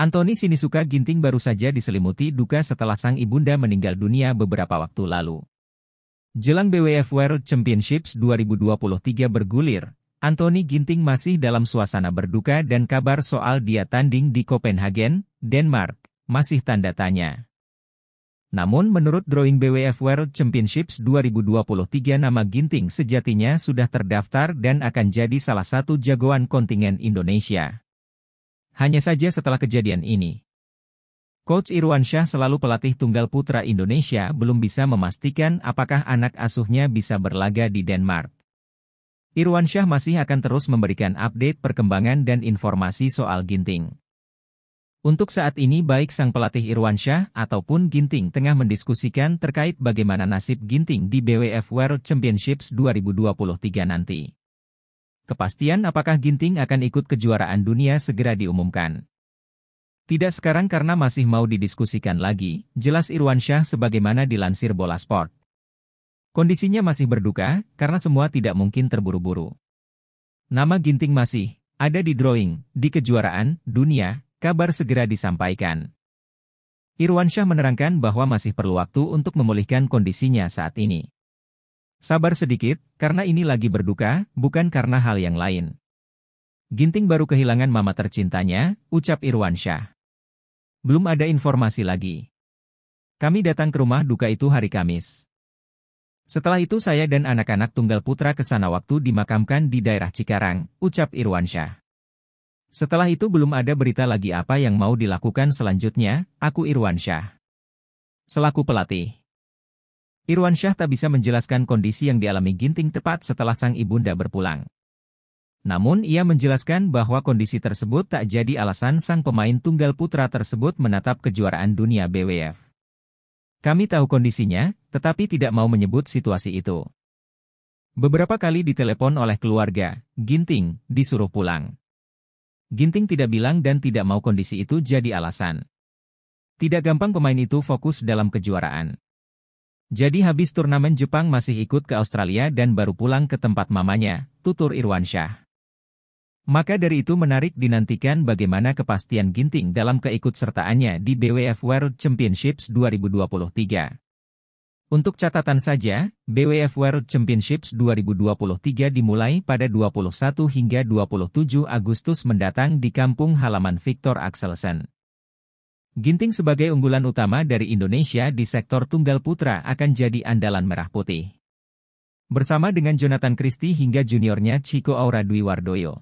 Anthony Sinisuka Ginting baru saja diselimuti duka setelah sang ibunda meninggal dunia beberapa waktu lalu. Jelang BWF World Championships 2023 bergulir, Anthony Ginting masih dalam suasana berduka dan kabar soal dia tanding di Copenhagen, Denmark, masih tanda tanya. Namun menurut drawing BWF World Championships 2023 nama Ginting sejatinya sudah terdaftar dan akan jadi salah satu jagoan kontingen Indonesia. Hanya saja setelah kejadian ini, Coach Irwansyah selalu pelatih tunggal putra Indonesia belum bisa memastikan apakah anak asuhnya bisa berlaga di Denmark. Irwansyah masih akan terus memberikan update perkembangan dan informasi soal Ginting. Untuk saat ini baik sang pelatih Irwansyah ataupun Ginting tengah mendiskusikan terkait bagaimana nasib Ginting di BWF World Championships 2023 nanti. Kepastian apakah Ginting akan ikut kejuaraan dunia segera diumumkan. Tidak sekarang karena masih mau didiskusikan lagi, jelas Irwan Syah sebagaimana dilansir Bola Sport. Kondisinya masih berduka, karena semua tidak mungkin terburu-buru. Nama Ginting masih ada di drawing, di kejuaraan, dunia, kabar segera disampaikan. Irwan Syah menerangkan bahwa masih perlu waktu untuk memulihkan kondisinya saat ini. Sabar sedikit, karena ini lagi berduka, bukan karena hal yang lain. Ginting baru kehilangan mama tercintanya, ucap Irwansyah. Belum ada informasi lagi. Kami datang ke rumah duka itu hari Kamis. Setelah itu saya dan anak-anak tunggal putra ke sana waktu dimakamkan di daerah Cikarang, ucap Irwansyah. Setelah itu belum ada berita lagi apa yang mau dilakukan selanjutnya, aku Irwansyah. Selaku pelatih. Irwan Syah tak bisa menjelaskan kondisi yang dialami Ginting tepat setelah sang ibunda berpulang. Namun ia menjelaskan bahwa kondisi tersebut tak jadi alasan sang pemain tunggal putra tersebut menatap kejuaraan dunia BWF. Kami tahu kondisinya, tetapi tidak mau menyebut situasi itu. Beberapa kali ditelepon oleh keluarga, Ginting disuruh pulang. Ginting tidak bilang dan tidak mau kondisi itu jadi alasan. Tidak gampang pemain itu fokus dalam kejuaraan. Jadi habis turnamen Jepang masih ikut ke Australia dan baru pulang ke tempat mamanya, tutur Irwansyah. Maka dari itu menarik dinantikan bagaimana kepastian Ginting dalam keikutsertaannya di BWF World Championships 2023. Untuk catatan saja, BWF World Championships 2023 dimulai pada 21 hingga 27 Agustus mendatang di kampung halaman Victor Axelsen. Ginting sebagai unggulan utama dari Indonesia di sektor tunggal putra akan jadi andalan merah putih. Bersama dengan Jonathan Christie hingga juniornya Chico Aura Dwi Wardoyo.